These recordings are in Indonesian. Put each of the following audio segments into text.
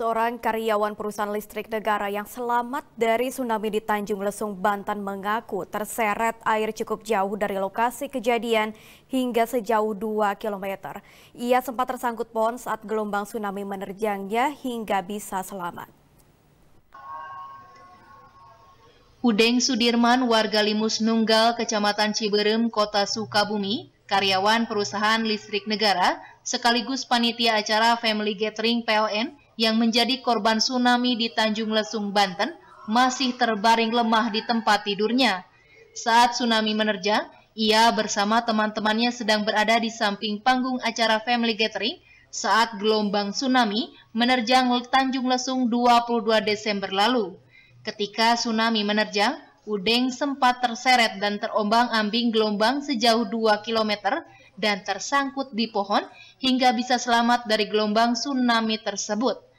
Seorang karyawan perusahaan listrik negara yang selamat dari tsunami di Tanjung Lesung, Banten mengaku terseret air cukup jauh dari lokasi kejadian hingga sejauh 2 km. Ia sempat tersangkut pohon saat gelombang tsunami menerjangnya hingga bisa selamat. Udeng Sudirman, warga Limus Nunggal, Kecamatan Ciberem, Kota Sukabumi, karyawan perusahaan listrik negara, sekaligus panitia acara Family Gathering PLN, yang menjadi korban tsunami di Tanjung Lesung, Banten, masih terbaring lemah di tempat tidurnya. Saat tsunami menerjang, ia bersama teman-temannya sedang berada di samping panggung acara family gathering saat gelombang tsunami menerjang Tanjung Lesung 22 Desember lalu. Ketika tsunami menerjang, Udeng sempat terseret dan terombang-ambing gelombang sejauh 2 km dan tersangkut di pohon hingga bisa selamat dari gelombang tsunami tersebut.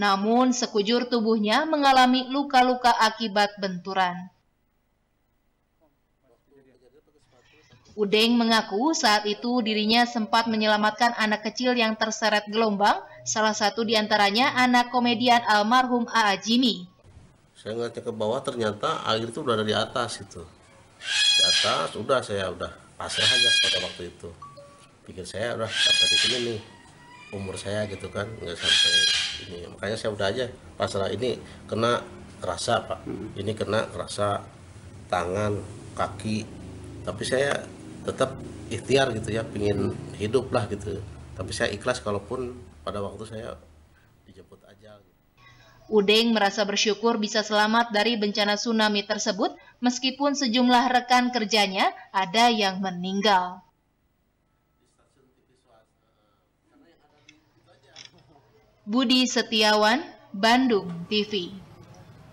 Namun sekujur tubuhnya mengalami luka-luka akibat benturan. Udeng mengaku saat itu dirinya sempat menyelamatkan anak kecil yang terseret gelombang, salah satu diantaranya anak komedian almarhum A.A. Jimmy. Saya ngeliatnya ke bawah ternyata air itu udah ada di atas itu. Di atas udah saya udah pasrah aja pada waktu itu. Pikir saya udah sampai di sini nih umur saya gitu kan nggak sampai ini makanya saya udah aja pasrah ini kena rasa pak hmm. ini kena rasa tangan kaki tapi saya tetap ikhtiar gitu ya pingin hidup lah gitu tapi saya ikhlas kalaupun pada waktu saya dijemput aja gitu. Udeng merasa bersyukur bisa selamat dari bencana tsunami tersebut meskipun sejumlah rekan kerjanya ada yang meninggal. Budi Setiawan, Bandung TV.